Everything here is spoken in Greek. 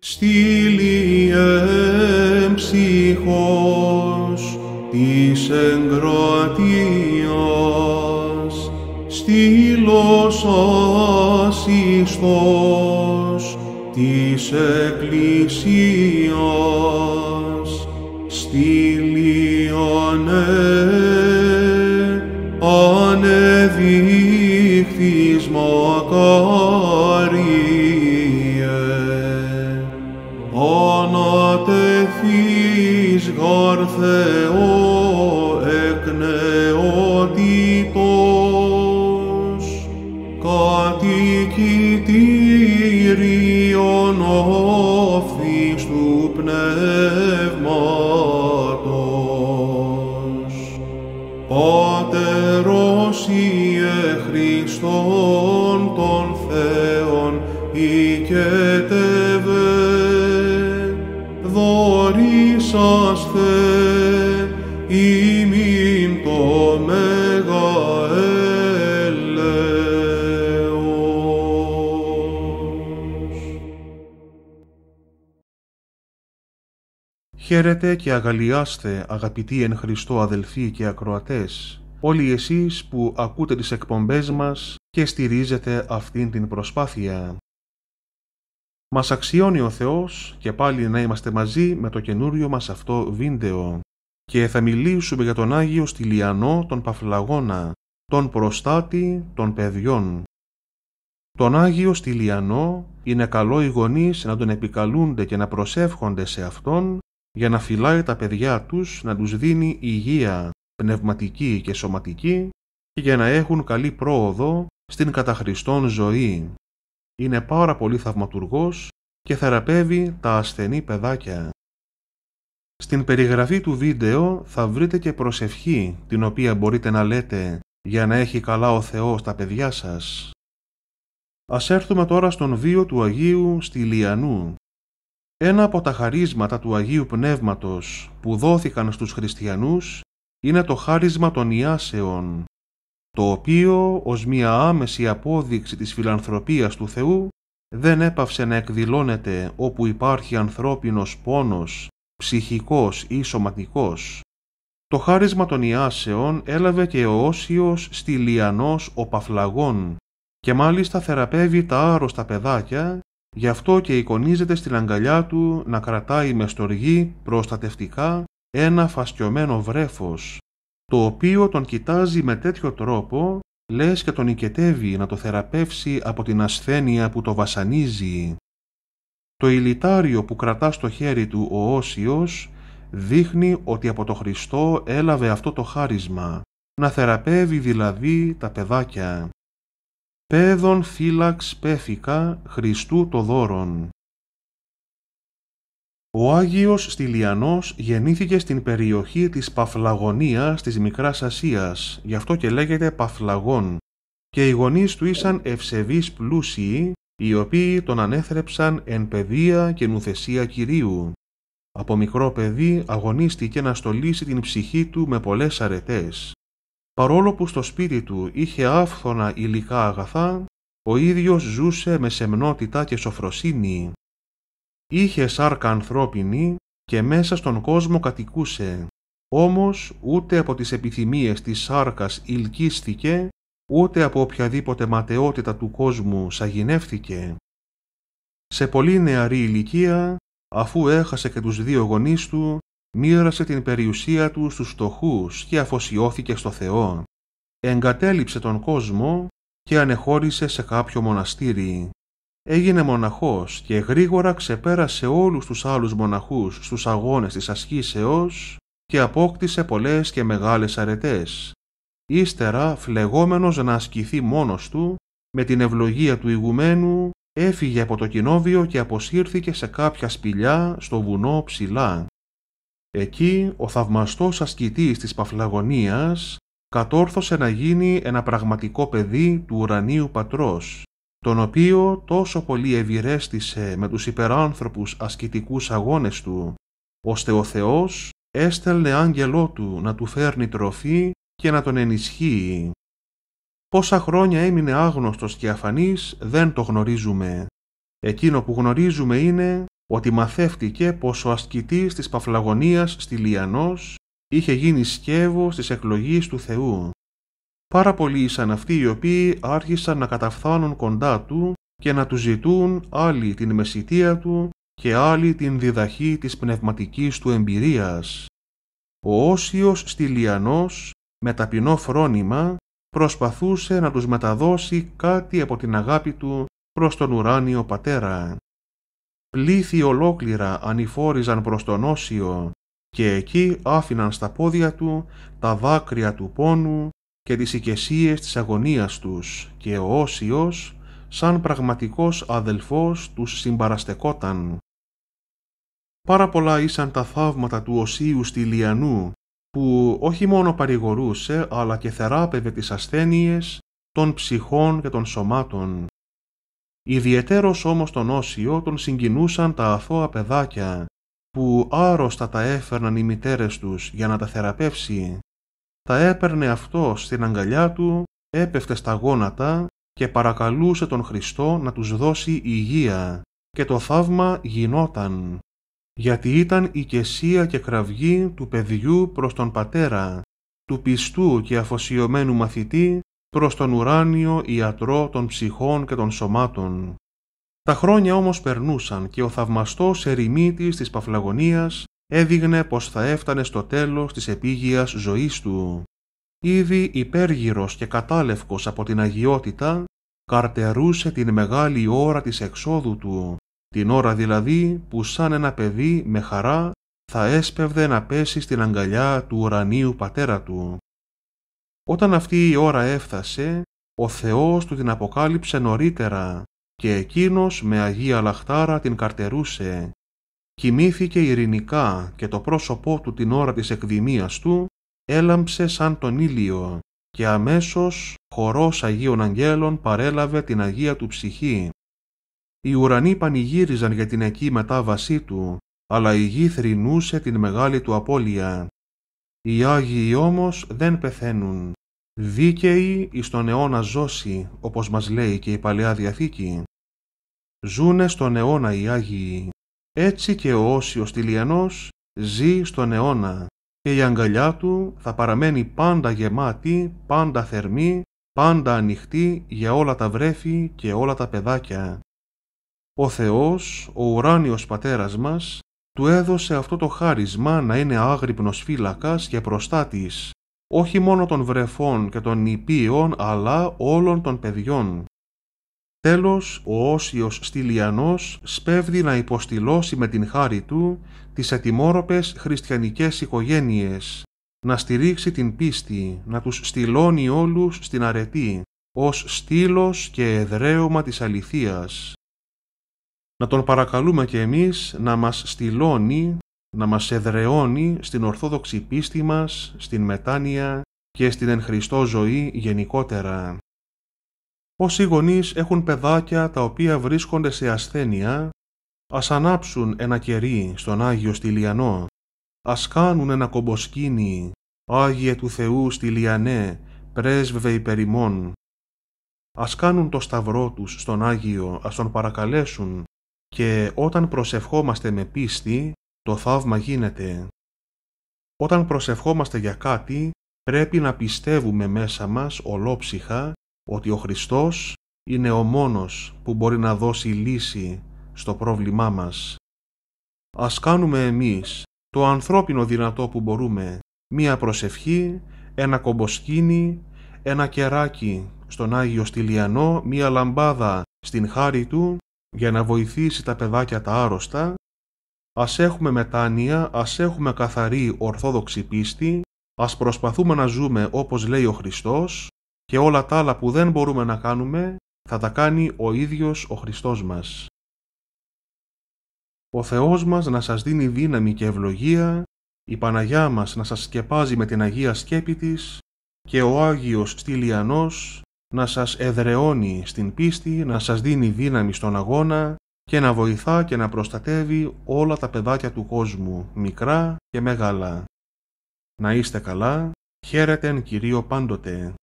Στήλη εμψυχός της εγκρατείας, στήλος ασυστός της Εκκλησίας, στήλη ανέ, αιότητος κατοικητήριον όφης του Πνεύματος. Πάτερος Ιε Χριστόν των Θεών οικετεύε Θεέ Χαίρετε και αγαλιάστε αγαπητοί εν Χριστώ αδελφοί και ακροατές, όλοι εσείς που ακούτε τις εκπομπές μας και στηρίζετε αυτήν την προσπάθεια. Μας αξιώνει ο Θεός και πάλι να είμαστε μαζί με το καινούριο μας αυτό βίντεο και θα μιλήσουμε για τον Άγιο Στυλιανό τον Παφλαγώνα, τον προστάτη των παιδιών. Τον Άγιο Στυλιανό είναι καλό οι γονείς να τον επικαλούνται και να προσεύχονται σε Αυτόν για να φυλάει τα παιδιά τους να τους δίνει υγεία πνευματική και σωματική και για να έχουν καλή πρόοδο στην καταχριστόν ζωή. Είναι πάρα πολύ θαυματουργός και θεραπεύει τα ασθενή παιδάκια. Στην περιγραφή του βίντεο θα βρείτε και προσευχή την οποία μπορείτε να λέτε για να έχει καλά ο Θεός τα παιδιά σας. Ας έρθουμε τώρα στον βίο του Αγίου Στυλιανού, ένα από τα χαρίσματα του Αγίου Πνεύματος που δόθηκαν στους χριστιανούς είναι το χάρισμα των Ιάσεων, το οποίο ως μια άμεση απόδειξη της φιλανθρωπίας του Θεού δεν έπαυσε να εκδηλώνεται όπου υπάρχει ανθρώπινος πόνος, ψυχικός ή σωματικός. Το χάρισμα των Ιάσεων έλαβε και ο Όσιος λιανός ο Παφλαγών και μάλιστα θεραπεύει τα άρρωστα παιδάκια Γι' αυτό και εικονίζεται στην αγκαλιά του να κρατάει με στοργή προστατευτικά ένα φασκιωμένο βρέφος, το οποίο τον κοιτάζει με τέτοιο τρόπο, λες και τον οικετεύει να το θεραπεύσει από την ασθένεια που το βασανίζει. Το ηλιτάριο που κρατά στο χέρι του ο Όσιος δείχνει ότι από το Χριστό έλαβε αυτό το χάρισμα, να θεραπεύει δηλαδή τα παιδάκια. Πέδων φύλαξ πέθηκα Χριστού το δώρον. Ο Άγιος Στυλιανός γεννήθηκε στην περιοχή της Παφλαγωνίας της Μικράς Ασίας, γι' αυτό και λέγεται Παφλαγών, και οι γονείς του ήσαν ευσεβείς πλούσιοι, οι οποίοι τον ανέθρεψαν εν παιδεία και νουθεσία Κυρίου. Από μικρό παιδί αγωνίστηκε να στολίσει την ψυχή του με πολλές αρετές. Παρόλο που στο σπίτι του είχε άφθονα υλικά αγαθά, ο ίδιος ζούσε με σεμνότητα και σοφροσύνη. Είχε σάρκα ανθρώπινη και μέσα στον κόσμο κατοικούσε, όμως ούτε από τις επιθυμίες της σάρκας ηλκίστηκε, ούτε από οποιαδήποτε ματαιότητα του κόσμου σαγηνεύθηκε. Σε πολύ νεαρή ηλικία, αφού έχασε και τους δύο γονείς του, μοίρασε την περιουσία του στους φτωχούς και αφοσιώθηκε στο Θεό. Εγκατέλειψε τον κόσμο και ανεχώρησε σε κάποιο μοναστήρι. Έγινε μοναχός και γρήγορα ξεπέρασε όλους τους άλλους μοναχούς στους αγώνες της ασκήσεως και απόκτησε πολλές και μεγάλες αρετές. Ύστερα, φλεγόμενος να ασκηθεί μόνος του, με την ευλογία του ηγουμένου, έφυγε από το κοινόβιο και αποσύρθηκε σε κάποια σπηλιά στο βουνό ψηλά. Εκεί ο θαυμαστός ασκητής της Παφλαγωνίας κατόρθωσε να γίνει ένα πραγματικό παιδί του ουρανίου πατρός, τον οποίο τόσο πολύ ευηρέστησε με τους υπεράνθρωπους ασκητικούς αγώνες του, ώστε ο Θεός έστελνε άγγελό του να του φέρνει τροφή και να τον ενισχύει. Πόσα χρόνια έμεινε άγνωστος και αφανής δεν το γνωρίζουμε. Εκείνο που γνωρίζουμε είναι ότι μαθεύτηκε πως ο ασκητής της Παφλαγωνίας λίανὸς είχε γίνει σκεύος της εκλογής του Θεού. Πάρα πολλοί ήσαν αυτοί οι οποίοι άρχισαν να καταφθάνουν κοντά του και να τους ζητούν άλλοι την μεσητεία του και άλλοι την διδαχή της πνευματικής του εμπειρίας. Ο Όσιος Στυλιανός με ταπεινό φρόνημα προσπαθούσε να τους μεταδώσει κάτι από την αγάπη του προς τον ουράνιο πατέρα. Πλήθη ολόκληρα ανηφόριζαν προς τον Όσιο και εκεί άφηναν στα πόδια του τα δάκρυα του πόνου και τις ηκεσίες της αγωνίας τους και ο Όσιος σαν πραγματικός αδελφός τους συμπαραστεκόταν. Πάρα πολλά ήσαν τα θαύματα του Οσίου στη Λιανού, που όχι μόνο παρηγορούσε αλλά και θεράπευε τις ασθένειες των ψυχών και των σωμάτων. Ιδιαιτέρως όμως τον Όσιο τον συγκινούσαν τα αθώα παιδάκια, που άρρωστα τα έφερναν οι μητέρες τους για να τα θεραπεύσει. Τα έπαιρνε αυτό στην αγκαλιά του, έπεφτε στα γόνατα και παρακαλούσε τον Χριστό να τους δώσει υγεία και το θαύμα γινόταν, γιατί ήταν η κεσία και κραυγή του παιδιού προς τον πατέρα, του πιστού και αφοσιωμένου μαθητή προς τον ουράνιο ιατρό των ψυχών και των σωμάτων. Τα χρόνια όμως περνούσαν και ο θαυμαστός ερημίτης της Παφλαγωνίας έδειγνε πως θα έφτανε στο τέλος της επίγειας ζωής του. Ήδη υπέργυρος και κατάλευκος από την αγιότητα, καρτερούσε την μεγάλη ώρα της εξόδου του, την ώρα δηλαδή που σαν ένα παιδί με χαρά θα έσπευδε να πέσει στην αγκαλιά του ουρανίου πατέρα του. Όταν αυτή η ώρα έφτασε, ο Θεός του την αποκάλυψε νωρίτερα και εκείνος με Αγία Λαχτάρα την καρτερούσε. Κοιμήθηκε ειρηνικά και το πρόσωπό του την ώρα της εκδημίας του έλαμψε σαν τον ήλιο και αμέσως χορός Αγίων Αγγέλων παρέλαβε την Αγία του ψυχή. Οι ουρανοί πανηγύριζαν για την εκεί μετάβασή του, αλλά η γη θρυνούσε την μεγάλη του απώλεια. Οι Άγιοι όμως δεν πεθαίνουν δίκαιοι εις τον αιώνα ζώσει, όπως μας λέει και η Παλαιά Διαθήκη. Ζούνε στον αιώνα οι Άγιοι. Έτσι και ο Όσιος Τηλιανός ζει στον αιώνα και η αγκαλιά του θα παραμένει πάντα γεμάτη, πάντα θερμή, πάντα ανοιχτή για όλα τα βρέφη και όλα τα παιδάκια. Ο Θεός, ο ουράνιος πατέρας μας, του έδωσε αυτό το χάρισμα να είναι άγρυπνος φύλακας και προστάτης όχι μόνο των βρεφών και των νηπίων, αλλά όλων των παιδιών. Τέλος, ο Όσιος Στυλιανός σπέβδει να υποστηλώσει με την χάρη του τις ετοιμόρροπες χριστιανικές οικογένειες, να στηρίξει την πίστη, να τους στυλώνει όλους στην αρετή, ως στήλος και εδραίωμα της αληθείας. Να τον παρακαλούμε και εμείς να μας στυλώνει να μας εδρεώνει στην ορθόδοξη πίστη μας, στην μετάνοια και στην εν Χριστώ ζωή γενικότερα. Όσοι γονείς έχουν παιδάκια τα οποία βρίσκονται σε ασθένεια, ας ανάψουν ένα κερί στον Άγιο Στυλιανό, ας κάνουν ένα κομποσκίνι, Άγιε του Θεού Στυλιανέ, πρέσβε υπερημών. Ας κάνουν το σταυρό τους στον Άγιο, ας τον παρακαλέσουν και όταν προσευχόμαστε με πίστη, το θαύμα γίνεται. Όταν προσευχόμαστε για κάτι, πρέπει να πιστεύουμε μέσα μας ολόψυχα ότι ο Χριστός είναι ο μόνος που μπορεί να δώσει λύση στο πρόβλημά μας. Ας κάνουμε εμείς το ανθρώπινο δυνατό που μπορούμε, μία προσευχή, ένα κομποσκίνι, ένα κεράκι στον Άγιο Στυλιανό, μία λαμπάδα στην χάρη του για να βοηθήσει τα παιδάκια τα άρρωστα ας έχουμε μετάνοια, ας έχουμε καθαρή ορθόδοξη πίστη, ας προσπαθούμε να ζούμε όπως λέει ο Χριστός και όλα τα άλλα που δεν μπορούμε να κάνουμε θα τα κάνει ο ίδιος ο Χριστός μας. Ο Θεός μας να σας δίνει δύναμη και ευλογία, η Παναγιά μας να σας σκεπάζει με την Αγία Σκέπη της και ο Άγιος Στυλιανός να σας εδρεώνει στην πίστη, να σας δίνει δύναμη στον αγώνα και να βοηθά και να προστατεύει όλα τα παιδάκια του κόσμου, μικρά και μεγάλα. Να είστε καλά, χαίρετε κύριο Κυρίω πάντοτε.